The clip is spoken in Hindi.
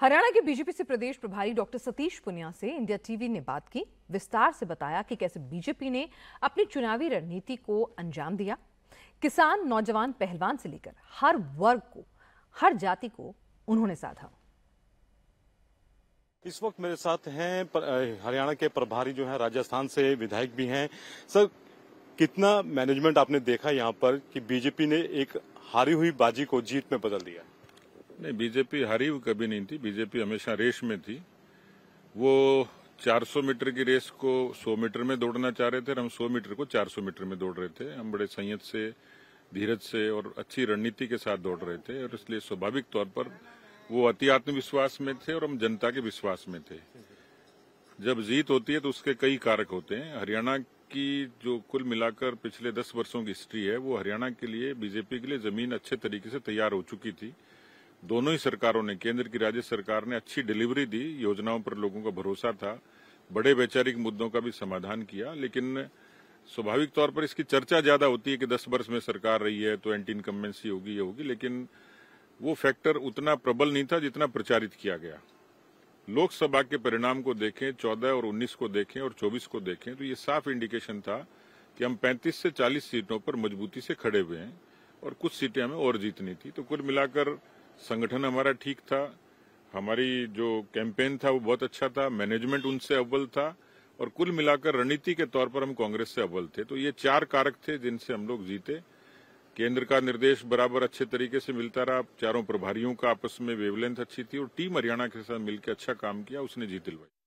हरियाणा के बीजेपी से प्रदेश प्रभारी डॉक्टर सतीश पुनिया से इंडिया टीवी ने बात की विस्तार से बताया कि कैसे बीजेपी ने अपनी चुनावी रणनीति को अंजाम दिया किसान नौजवान पहलवान से लेकर हर वर्ग को हर जाति को उन्होंने साधा इस वक्त मेरे साथ हैं हरियाणा के प्रभारी जो है राजस्थान से विधायक भी हैं सर कितना मैनेजमेंट आपने देखा यहाँ पर कि बीजेपी ने एक हारी हुई बाजी को जीत में बदल दिया नहीं बीजेपी हारी कभी नहीं थी बीजेपी हमेशा रेस में थी वो 400 मीटर की रेस को 100 मीटर में दौड़ना चाह रहे थे और हम 100 मीटर को 400 मीटर में दौड़ रहे थे हम बड़े संयत से धीरज से और अच्छी रणनीति के साथ दौड़ रहे थे और इसलिए स्वाभाविक तौर पर वो अति आत्मविश्वास में थे और हम जनता के विश्वास में थे जब जीत होती है तो उसके कई कारक होते हैं हरियाणा की जो कुल मिलाकर पिछले दस वर्षों की हिस्ट्री है वो हरियाणा के लिए बीजेपी के लिए जमीन अच्छे तरीके से तैयार हो चुकी थी दोनों ही सरकारों ने केंद्र की राज्य सरकार ने अच्छी डिलीवरी दी योजनाओं पर लोगों का भरोसा था बड़े वैचारिक मुद्दों का भी समाधान किया लेकिन स्वाभाविक तौर पर इसकी चर्चा ज्यादा होती है कि दस वर्ष में सरकार रही है तो एंटी इनकम्बेंसी होगी ये होगी लेकिन वो फैक्टर उतना प्रबल नहीं था जितना प्रचारित किया गया लोकसभा के परिणाम को देखें चौदह और उन्नीस को देखें और चौबीस को देखें तो ये साफ इंडिकेशन था कि हम पैंतीस से चालीस सीटों पर मजबूती से खड़े हुए हैं और कुछ सीटें हमें और जीतनी थी तो कुल मिलाकर संगठन हमारा ठीक था हमारी जो कैंपेन था वो बहुत अच्छा था मैनेजमेंट उनसे अव्वल था और कुल मिलाकर रणनीति के तौर पर हम कांग्रेस से अव्वल थे तो ये चार कारक थे जिनसे हम लोग जीते केंद्र का निर्देश बराबर अच्छे तरीके से मिलता रहा चारों प्रभारियों का आपस में वेवलेंथ अच्छी थी और टीम हरियाणा के साथ मिलकर अच्छा काम किया उसने जीत दिलवाई